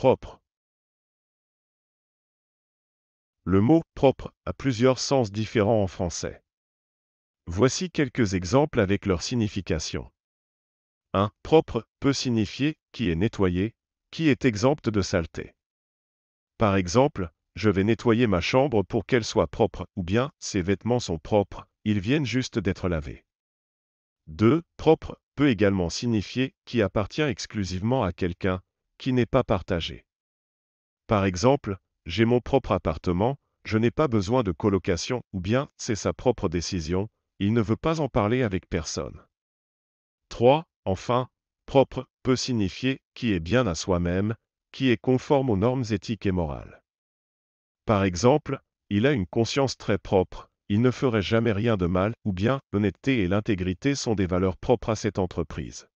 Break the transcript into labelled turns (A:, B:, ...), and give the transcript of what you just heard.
A: propre. Le mot
B: propre a plusieurs sens différents en français. Voici quelques exemples avec leur signification. 1. Propre peut signifier qui est nettoyé, qui est exempte de saleté. Par exemple, je vais nettoyer ma chambre pour qu'elle soit propre, ou bien ses vêtements sont propres, ils viennent juste d'être lavés. 2. Propre peut également signifier qui appartient exclusivement à quelqu'un, qui n'est pas partagé. Par exemple, j'ai mon propre appartement, je n'ai pas besoin de colocation, ou bien c'est sa propre décision, il ne veut pas en parler avec personne. 3. Enfin, propre peut signifier qui est bien à soi-même, qui est conforme aux normes éthiques et morales. Par exemple, il a une conscience très propre, il ne ferait jamais rien de mal, ou bien l'honnêteté et l'intégrité sont des valeurs propres à cette entreprise.